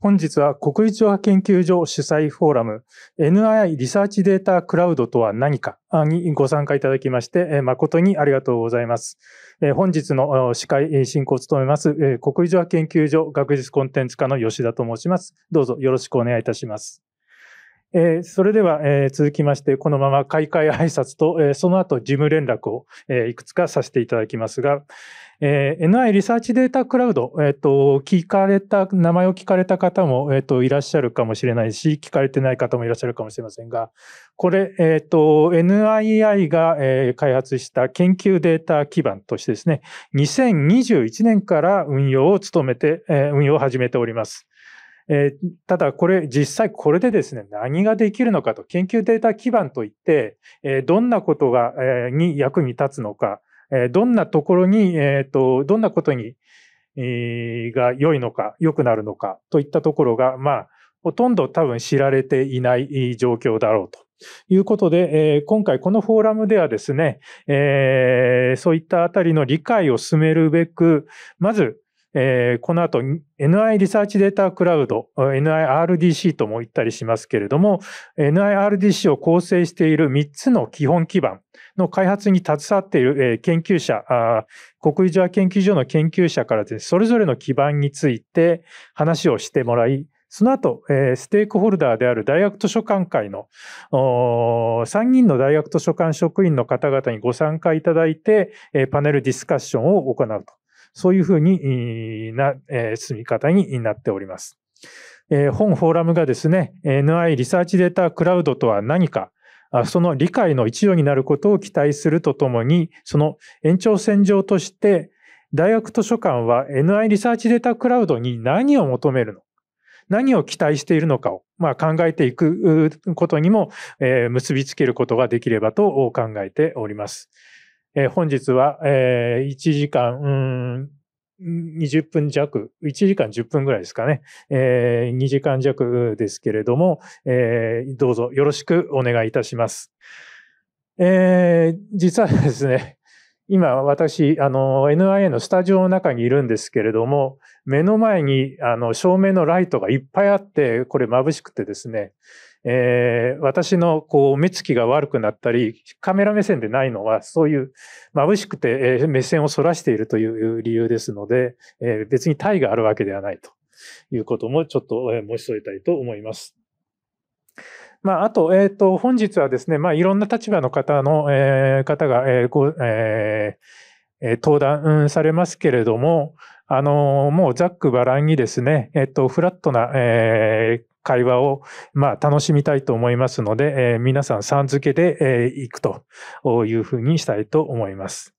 本日は国立和研究所主催フォーラム NII リサーチデータクラウドとは何かにご参加いただきまして誠にありがとうございます。本日の司会進行を務めます国立和研究所学術コンテンツ課の吉田と申します。どうぞよろしくお願いいたします。えー、それでは、えー、続きまして、このまま開会挨拶と、えー、その後事務連絡を、えいくつかさせていただきますが、え NI リサーチデータクラウド、えーと、聞かれた、名前を聞かれた方も、えーと、いらっしゃるかもしれないし、聞かれてない方もいらっしゃるかもしれませんが、これ、えーと、NII が、え開発した研究データ基盤としてですね、2021年から運用を務めて、え運用を始めております。えー、ただこれ実際これでですね何ができるのかと研究データ基盤といって、えー、どんなことが、えー、に役に立つのか、えー、どんなところに、えーと、どんなことに、えー、が良いのか良くなるのかといったところがまあほとんど多分知られていない状況だろうということで、えー、今回このフォーラムではですね、えー、そういったあたりの理解を進めるべく、まず、えー、この後 NI リサーチデータクラウド、NIRDC とも言ったりしますけれども、NIRDC を構成している3つの基本基盤の開発に携わっている、え研究者、国立研究所の研究者からです、ね、それぞれの基盤について話をしてもらい、その後、えー、ステークホルダーである大学図書館会の3人の大学図書館職員の方々にご参加いただいて、えー、パネルディスカッションを行うと。そういうふうにな、え進み方になっております。え本フォーラムがですね、NI リサーチデータクラウドとは何か、その理解の一助になることを期待するとともに、その延長線上として、大学図書館は NI リサーチデータクラウドに何を求めるの何を期待しているのかを、まあ、考えていくことにも、えー、結びつけることができればと考えております。えー、本日は、えー、1時間、うん20分弱、1時間10分ぐらいですかね、えー、2時間弱ですけれども、えー、どうぞよろしくお願いいたします。えー、実はですね、今私、あの、NIA のスタジオの中にいるんですけれども、目の前に、あの、照明のライトがいっぱいあって、これ眩しくてですね、えー、私の、こう、目つきが悪くなったり、カメラ目線でないのは、そういう眩しくて、えー、目線をそらしているという理由ですので、えー、別に体があるわけではないということも、ちょっと申し添えたいと思います。まあ、あと、えっ、ー、と、本日はですね、まあ、いろんな立場の方の、えー、方が、えーごえー、登壇されますけれども、あのー、もうざっくばらんにですね、えっ、ー、と、フラットな、えー、会話を、まあ、楽しみたいと思いますので、えー、皆さん、さん付けで、えー、いくというふうにしたいと思います。